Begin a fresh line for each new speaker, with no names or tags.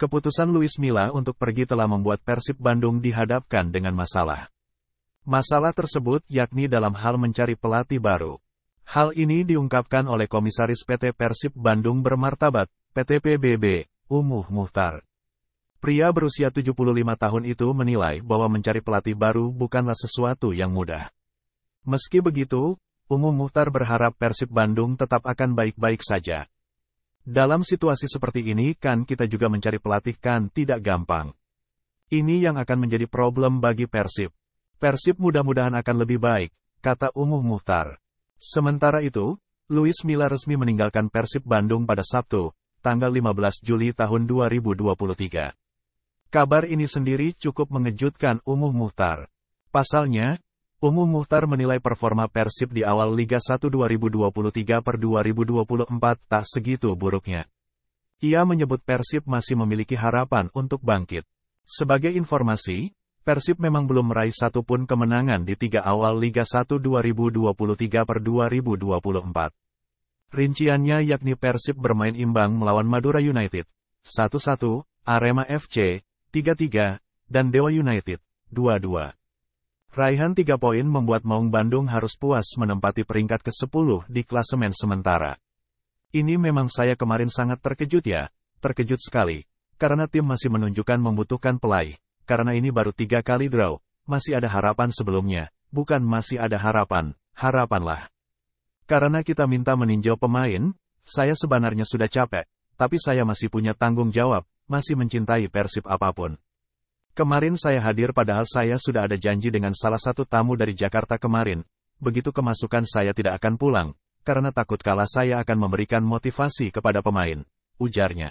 Keputusan Luis Milla untuk pergi telah membuat Persib Bandung dihadapkan dengan masalah. Masalah tersebut yakni dalam hal mencari pelatih baru. Hal ini diungkapkan oleh Komisaris PT Persib Bandung Bermartabat, PT PBB, Umuh Muhtar. Pria berusia 75 tahun itu menilai bahwa mencari pelatih baru bukanlah sesuatu yang mudah. Meski begitu, Umuh Muhtar berharap Persib Bandung tetap akan baik-baik saja. Dalam situasi seperti ini kan kita juga mencari pelatih kan tidak gampang. Ini yang akan menjadi problem bagi Persib. Persib mudah-mudahan akan lebih baik, kata Umuh Muhtar. Sementara itu, Luis Milla resmi meninggalkan Persib Bandung pada Sabtu, tanggal 15 Juli tahun 2023. Kabar ini sendiri cukup mengejutkan Umuh Muhtar. Pasalnya, Umum Muhtar menilai performa Persib di awal Liga 1 2023 per 2024 tak segitu buruknya. Ia menyebut Persib masih memiliki harapan untuk bangkit. Sebagai informasi, Persib memang belum meraih satu pun kemenangan di tiga awal Liga 1 2023 per 2024. Rinciannya yakni Persib bermain imbang melawan Madura United, 1-1, Arema FC, 3-3, dan Dewa United, 2-2. Raihan tiga poin membuat Maung Bandung harus puas menempati peringkat ke-10 di klasemen sementara. Ini memang saya kemarin sangat terkejut ya, terkejut sekali, karena tim masih menunjukkan membutuhkan pelai, karena ini baru tiga kali draw, masih ada harapan sebelumnya, bukan masih ada harapan, harapanlah. Karena kita minta meninjau pemain, saya sebenarnya sudah capek, tapi saya masih punya tanggung jawab, masih mencintai Persib apapun. Kemarin saya hadir padahal saya sudah ada janji dengan salah satu tamu dari Jakarta kemarin. Begitu kemasukan saya tidak akan pulang, karena takut kalah saya akan memberikan motivasi kepada pemain. Ujarnya.